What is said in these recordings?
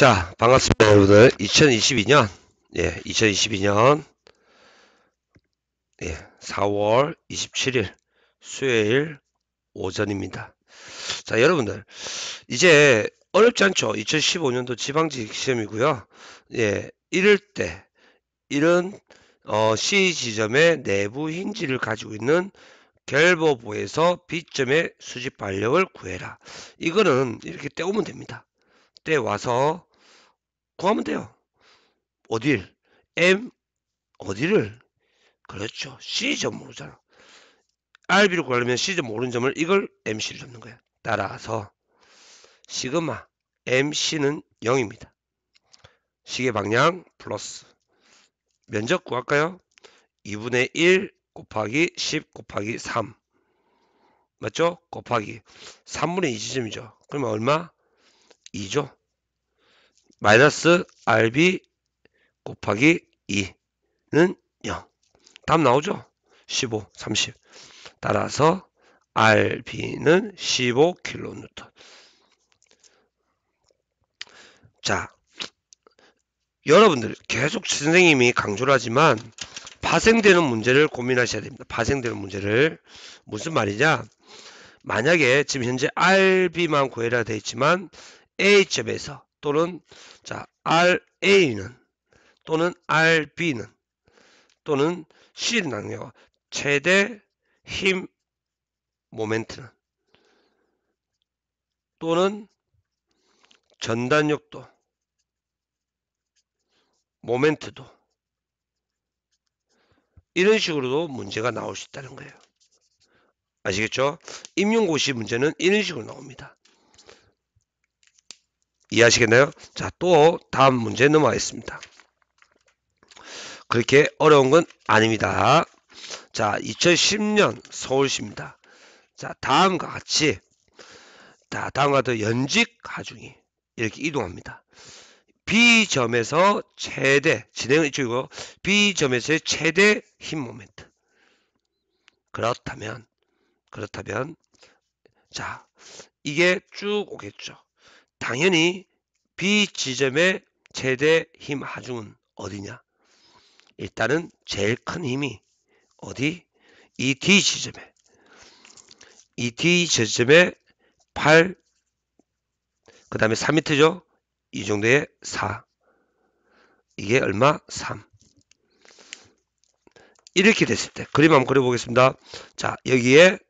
자, 반갑습니다, 여러분들. 2022년, 예, 2022년, 예, 4월 27일 수요일 오전입니다. 자, 여러분들, 이제 어렵지 않죠? 2015년도 지방직 시험이고요. 예, 이럴 때, 이런, 어, C 지점의 내부 힌지를 가지고 있는 결보부에서 B점의 수집 반력을 구해라. 이거는 이렇게 떼오면 됩니다. 떼와서 구하면 돼요. 어딜? M 어디를? 그렇죠. C점 모르잖아. RB로 구하려면 C점 모르는 점을 이걸 m c 를 잡는 거야. 따라서 시그마 MC는 0입니다. 시계 방향 플러스 면적 구할까요? 2분의 1 곱하기 10 곱하기 3 맞죠? 곱하기 3분의 2지점이죠. 그러면 얼마? 2죠. 마이너스 RB 곱하기 2는 0. 답 나오죠? 15, 30. 따라서 RB는 15kN. 자, 여러분들 계속 선생님이 강조를 하지만 파생되는 문제를 고민하셔야 됩니다. 파생되는 문제를 무슨 말이냐? 만약에 지금 현재 RB만 구해라 되어 있지만 A점에서 또는 자 RA는 또는 RB는 또는 C 능력 최대 힘 모멘트는 또는 전단력도 모멘트도 이런 식으로도 문제가 나올 수 있다는 거예요. 아시겠죠? 임용고시 문제는 이런 식으로 나옵니다. 이해하시겠나요? 자, 또 다음 문제 넘어가겠습니다. 그렇게 어려운 건 아닙니다. 자, 2010년 서울시입니다. 자, 다음과 같이 자, 다음과 같은 연직 하중이 이렇게 이동합니다. B점에서 최대 진행을 이쪽이고 B점에서의 최대 힘 모멘트 그렇다면 그렇다면 자 이게 쭉 오겠죠 당연히 B 지점의 최대 힘 하중은 어디냐? 일단은 제일 큰 힘이 어디? E e 이 D 지점에 이 D 지점에 8, 그 다음에 3m죠? 이 정도에 4. 이게 얼마? 3. 이렇게 됐을 때 그림 한번 그려보겠습니다. 자, 여기에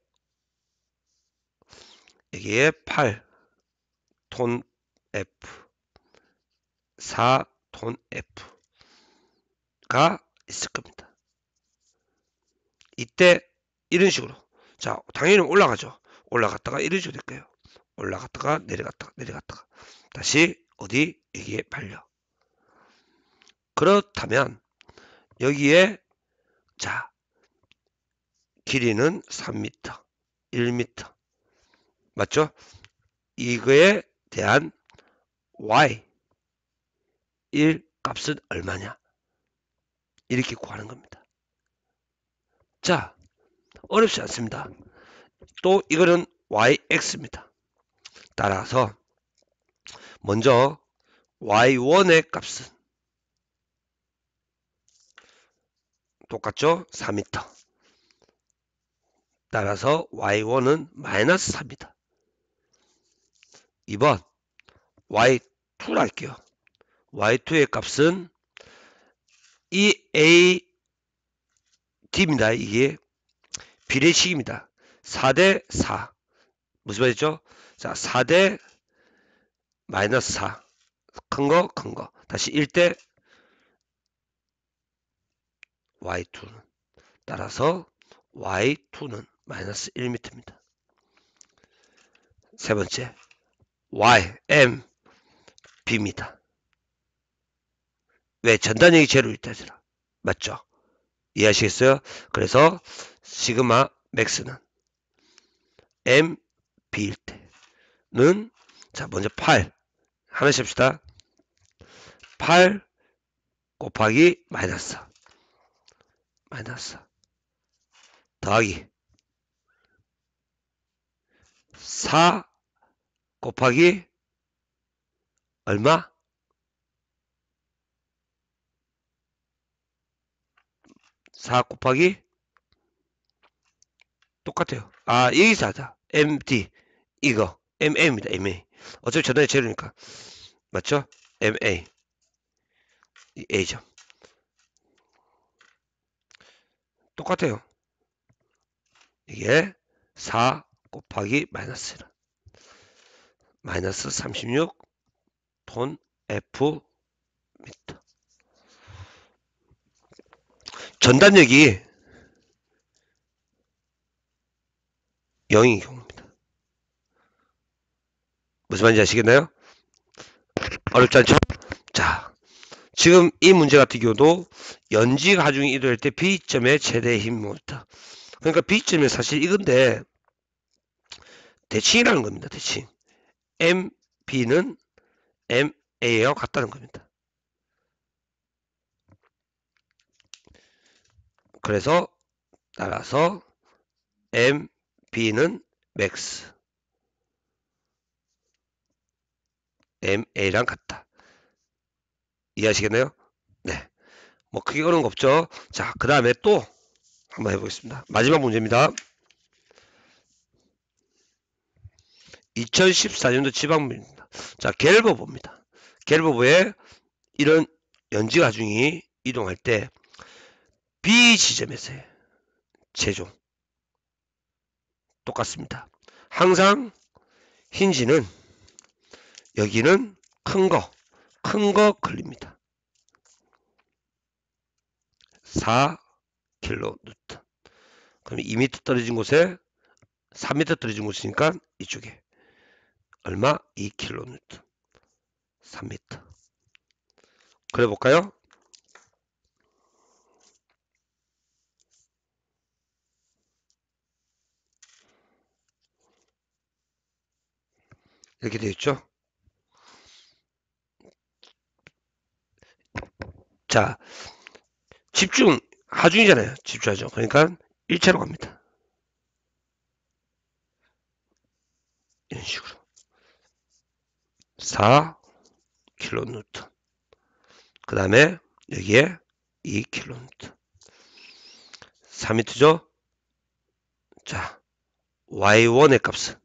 여기에 8, 톤 F 4톤 F가 있을 겁니다. 이때 이런 식으로 자 당연히 올라가죠. 올라갔다가 이런 식으로 될까요? 올라갔다가 내려갔다가 내려갔다가 다시 어디 여기에 발려 그렇다면 여기에 자 길이는 3m 1m 맞죠? 이거에 대한 y 1 값은 얼마냐 이렇게 구하는 겁니다. 자 어렵지 않습니다. 또 이거는 yx입니다. 따라서 먼저 y1의 값은 똑같죠? 4m 따라서 y1은 마이너스 4입니다. 2번 y 2 풀로 할게요. y2의 값은 이 a d입니다. 이게 비례식입니다. 4대 4 무슨 말이죠? 자 4대 마이너스 4큰 거 큰거 다시 1대 y2는 따라서 y2는 마이너스 1m입니다. 세 번째 y m 빕니다. 왜? 전단력이 제로 있다지라 맞죠? 이해하시겠어요? 그래서 시그마 맥스는 M, B일 때는 자 먼저 8 하나씩 합시다. 8 곱하기 마이너스 마이너스 더하기 4 곱하기 얼마? 4 곱하기 똑같아요. 아, 여기서 하자. MD. 이거. MA입니다. MA. 어차피 전화의 제로니까. 맞죠? MA. 이 A점. 똑같아요. 이게 4 곱하기 마이너스 1. 마이너스 36돈 F 미터. 전담력이 0인 경우입니다. 무슨 말인지 아시겠나요? 어렵지 않죠? 자, 지금 이 문제 같은 경우도 연지 하중이 이동질때 B점의 최대 힘이 뭐였다. 그러니까 B점이 사실 이건데 대칭이라는 겁니다. 대칭. MB는 MA와 같다는 겁니다. 그래서 따라서 MB는 max MA랑 같다. 이해하시겠나요? 네. 뭐 크게 그런 거 없죠. 자, 그 다음에 또 한번 해보겠습니다. 마지막 문제입니다. 2014년도 지방문입니다. 자, 갤버봅니다갤버브에 이런 연지 가중이 이동할 때 B 지점에서의 제종 똑같습니다. 항상 힌지는 여기는 큰 거, 큰 거 걸립니다. 4킬로뉴턴 그럼 2m 떨어진 곳에 3m 떨어진 곳이니까 이쪽에 얼마? 2kN 3m 그래 볼까요? 이렇게 되어 있죠. 자, 집중 하중이잖아요. 집중하죠. 그러니까 일체로 갑니다. 이런 식으로. 4kN. 그 다음에 여기에 2kN. 4m죠? 자, y1의 값은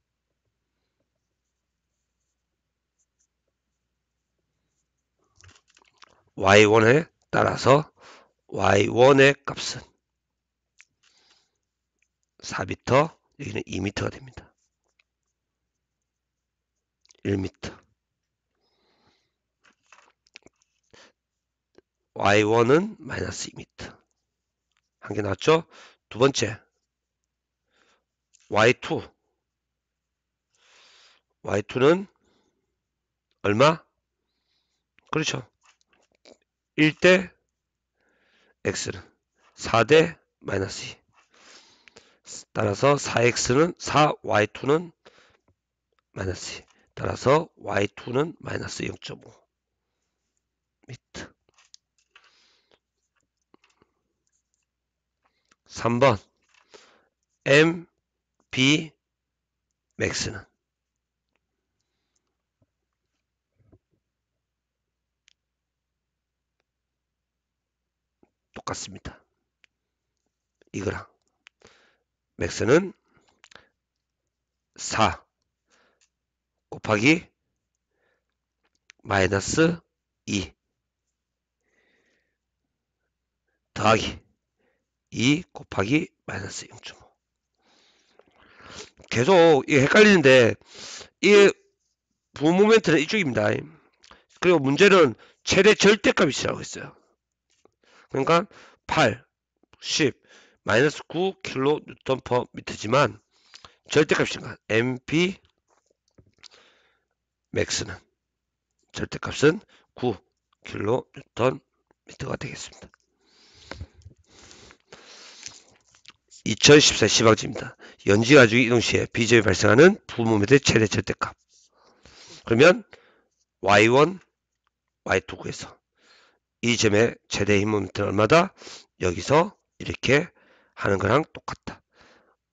y1에 따라서 y1의 값은 4m, 여기는 2m가 됩니다. 1m. y1은 마이너스 2m. 한개 나왔죠? 두 번째 y2 y2는 얼마? 그렇죠. 1대 x는 4대 마이너스 2. 따라서 4x는 4y2는 마이너스 2. 따라서 y2는 마이너스 0.5 미터. 3번 M, B, a x 는 똑같습니다. 이거랑 맥스는 4 곱하기 마이너스 2 더하기 2 곱하기 마이너스 0.5 계속 이게 헷갈리는데 이 부모멘트는 이쪽입니다 그리고 문제는 최대 절대값이라고 했어요 그러니까 8, 10, 마이너스 9 킬로뉴턴 퍼 미터지만 절대값인가 MP 맥스는 절대값은 9 킬로뉴턴 미터가 되겠습니다 2014 시방지입니다. 연지 가지고 이동 시에 비점이 발생하는 부모의 최대 절대값. 그러면 y1, y2 구에서 이 점의 최대 힘 모멘트는 얼마다? 여기서 이렇게 하는 거랑 똑같다.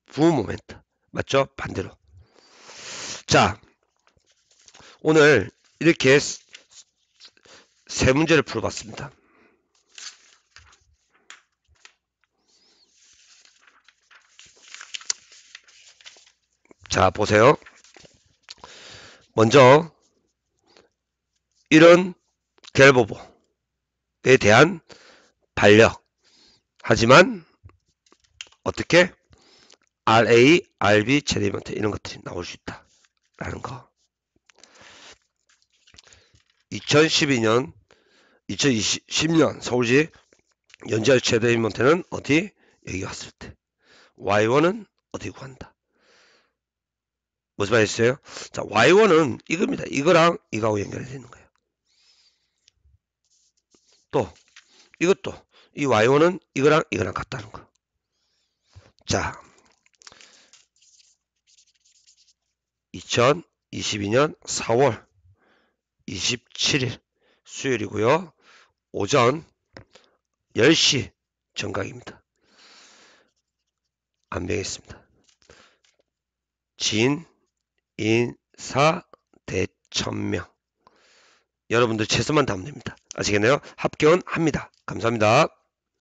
부 모멘트. 맞죠? 반대로. 자, 오늘 이렇게 세 문제를 풀어봤습니다. 자, 보세요. 먼저 이런 결보보에 대한 반력. 하지만 어떻게 RA, RB, 체리먼트 이런 것들이 나올 수 있다라는 거. 2012년, 2020년 서울시 연재할 체리먼트는 어디? 여기 왔을 때. Y1은 어디 구한다? 무슨 말있어요 자, y1은 이겁니다. 이거랑 이거하고 연결이 되는 거예요. 또 이것도 이 y1은 이거랑 이거랑 같다는 거. 자, 2022년 4월 27일 수요일이고요. 오전 10시 정각입니다. 안되겠습니다진 인사 대천명 여러분들 최소만 담으 됩니다. 아시겠나요? 합격은 합니다. 감사합니다.